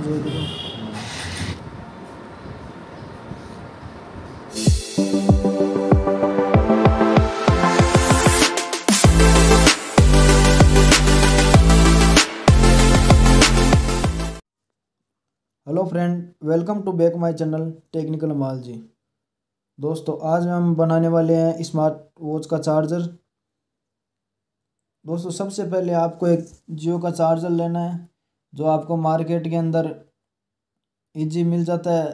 hello friend welcome to back my channel technical माल जी दोस्तों आज हम बनाने वाले हैं स्मार्ट वॉच का चार्जर दोस्तों सबसे पहले आपको एक जियो का चार्जर लेना है जो आपको मार्केट के अंदर इजी मिल जाता है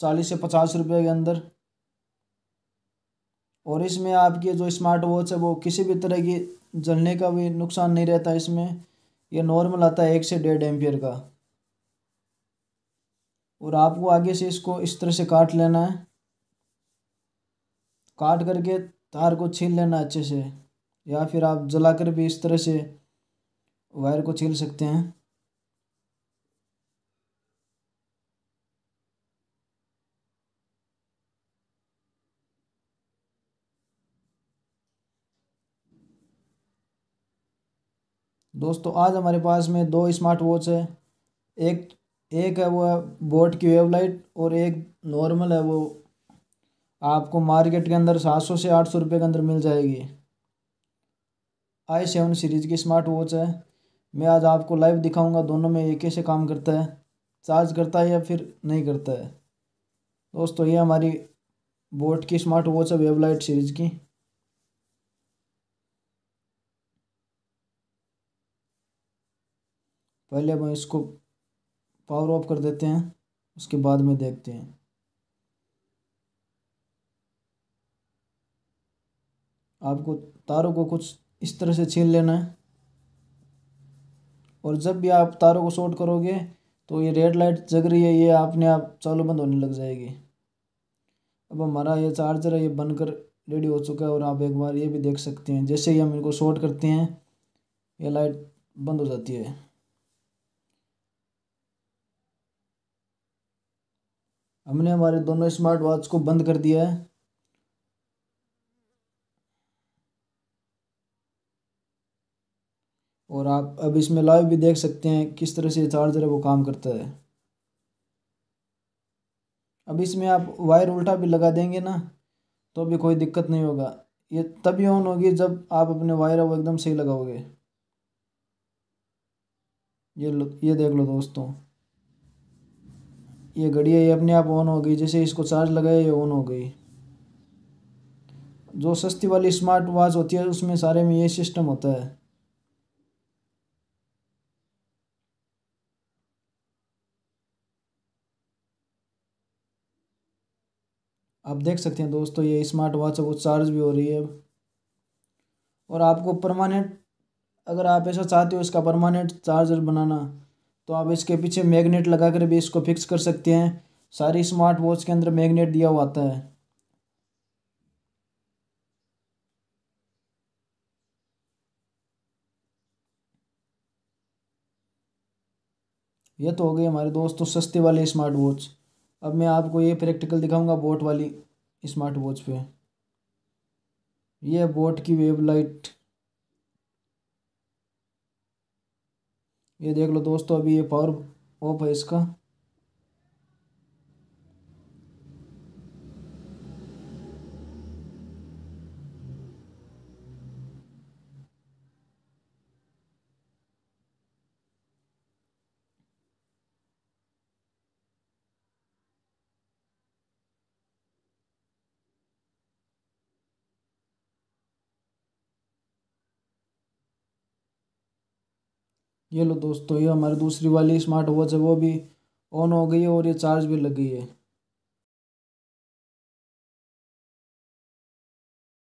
चालीस से पचास रुपये के अंदर और इसमें आपकी जो स्मार्ट वॉच है वो किसी भी तरह की जलने का भी नुकसान नहीं रहता इसमें ये नॉर्मल आता है एक से डेढ़ एम्पियर का और आपको आगे से इसको इस तरह से काट लेना है काट करके तार को छील लेना अच्छे से या फिर आप जलाकर भी इस तरह से वायर को छील सकते हैं दोस्तों आज हमारे पास में दो स्मार्ट वॉच है एक एक है वो बोट की वेबलाइट और एक नॉर्मल है वो आपको मार्केट के अंदर सात सौ से आठ सौ रुपये के अंदर मिल जाएगी आई सेवन सीरीज़ की स्मार्ट वॉच है मैं आज आपको लाइव दिखाऊंगा दोनों में ये कैसे काम करता है चार्ज करता है या फिर नहीं करता है दोस्तों ये हमारी बोट की स्मार्ट वॉच है वेबलाइट सीरीज़ की पहले हम इसको पावर ऑफ कर देते हैं उसके बाद में देखते हैं आपको तारों को कुछ इस तरह से छीन लेना है और जब भी आप तारों को शॉर्ट करोगे तो ये रेड लाइट जग रही है ये आपने आप चालू बंद होने लग जाएगी अब हमारा ये चार्जर है ये बनकर रेडी हो चुका है और आप एक बार ये भी देख सकते हैं जैसे ही हम इनको शॉर्ट करते हैं ये लाइट बंद हो जाती है हमने हमारे दोनों स्मार्ट वॉच को बंद कर दिया है और आप अब इसमें लाइव भी देख सकते हैं किस तरह से चार्जर है वो काम करता है अब इसमें आप वायर उल्टा भी लगा देंगे ना तो भी कोई दिक्कत नहीं होगा ये तभी ऑन होगी जब आप अपने वायर वो एकदम सही लगाओगे ये ये देख लो दोस्तों ये घड़िया ये अपने आप ऑन हो गई जैसे इसको चार्ज लगाया ये ऑन हो गई जो सस्ती वाली स्मार्ट वॉच होती है उसमें सारे में ये सिस्टम होता है आप देख सकते हैं दोस्तों ये स्मार्ट वॉच है वो चार्ज भी हो रही है और आपको परमानेंट अगर आप ऐसा चाहते हो इसका परमानेंट चार्जर बनाना तो आप इसके पीछे मैग्नेट लगा कर भी इसको फिक्स कर सकते हैं सारी स्मार्ट वॉच के अंदर मैग्नेट दिया हुआ आता है यह तो हो गई हमारे दोस्तों सस्ते वाले स्मार्ट वॉच अब मैं आपको ये प्रैक्टिकल दिखाऊंगा बोट वाली स्मार्ट वॉच पे यह बोट की वेबलाइट ये देख लो दोस्तों अभी ये पावर ऑफ है इसका ये लो दोस्तों ये हमारी दूसरी वाली स्मार्ट वॉच है वो भी ऑन हो गई है और ये चार्ज भी लग गई है